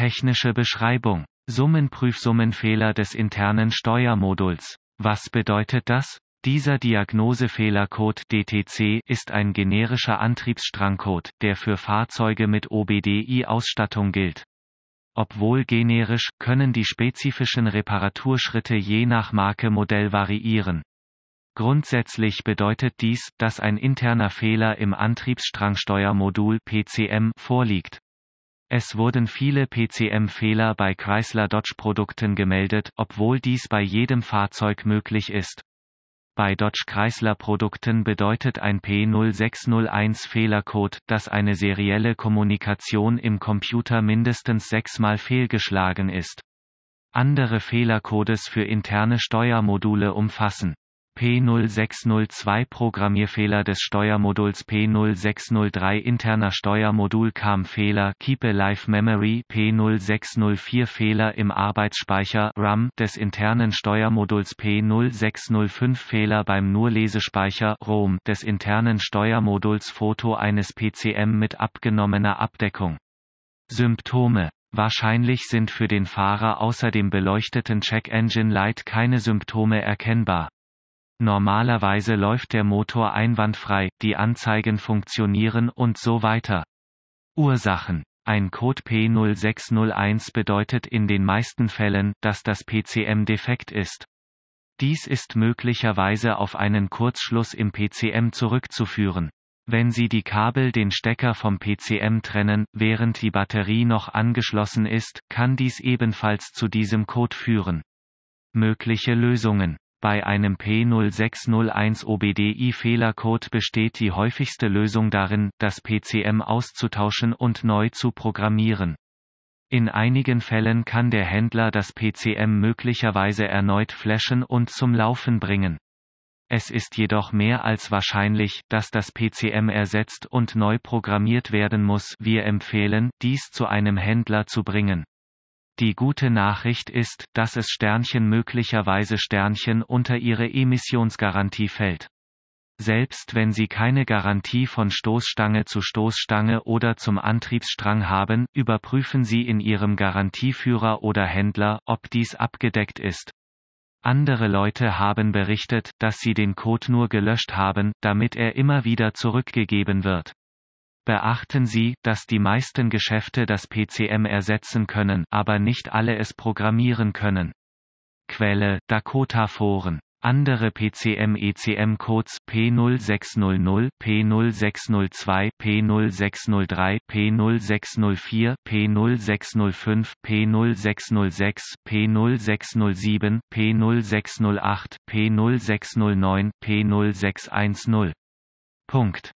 Technische Beschreibung. Summenprüfsummenfehler des internen Steuermoduls. Was bedeutet das? Dieser Diagnosefehlercode DTC ist ein generischer Antriebsstrangcode, der für Fahrzeuge mit OBDI-Ausstattung gilt. Obwohl generisch, können die spezifischen Reparaturschritte je nach Marke Modell variieren. Grundsätzlich bedeutet dies, dass ein interner Fehler im Antriebsstrangsteuermodul PCM vorliegt. Es wurden viele PCM-Fehler bei Chrysler-Dodge-Produkten gemeldet, obwohl dies bei jedem Fahrzeug möglich ist. Bei Dodge-Chrysler-Produkten bedeutet ein P0601-Fehlercode, dass eine serielle Kommunikation im Computer mindestens sechsmal fehlgeschlagen ist. Andere Fehlercodes für interne Steuermodule umfassen P0602 Programmierfehler des Steuermoduls P0603 interner Steuermodul kam Fehler Keep Alive Memory P0604 Fehler im Arbeitsspeicher RAM des internen Steuermoduls P0605 Fehler beim Nurlesespeicher ROM des internen Steuermoduls Foto eines PCM mit abgenommener Abdeckung. Symptome Wahrscheinlich sind für den Fahrer außer dem beleuchteten Check Engine Light keine Symptome erkennbar. Normalerweise läuft der Motor einwandfrei, die Anzeigen funktionieren und so weiter. Ursachen ein Code P0601 bedeutet in den meisten Fällen, dass das PCM defekt ist. Dies ist möglicherweise auf einen Kurzschluss im PCM zurückzuführen. Wenn Sie die Kabel den Stecker vom PCM trennen, während die Batterie noch angeschlossen ist, kann dies ebenfalls zu diesem Code führen. Mögliche Lösungen bei einem P0601 OBDI-Fehlercode besteht die häufigste Lösung darin, das PCM auszutauschen und neu zu programmieren. In einigen Fällen kann der Händler das PCM möglicherweise erneut flashen und zum Laufen bringen. Es ist jedoch mehr als wahrscheinlich, dass das PCM ersetzt und neu programmiert werden muss. Wir empfehlen, dies zu einem Händler zu bringen. Die gute Nachricht ist, dass es Sternchen möglicherweise Sternchen unter ihre Emissionsgarantie fällt. Selbst wenn sie keine Garantie von Stoßstange zu Stoßstange oder zum Antriebsstrang haben, überprüfen sie in ihrem Garantieführer oder Händler, ob dies abgedeckt ist. Andere Leute haben berichtet, dass sie den Code nur gelöscht haben, damit er immer wieder zurückgegeben wird. Beachten Sie, dass die meisten Geschäfte das PCM ersetzen können, aber nicht alle es programmieren können. Quelle, Dakota Foren. Andere PCM-ECM-Codes P0600, P0602, P0603, P0604, P0605, P0606, P0607, P0608, P0609, P0610. Punkt.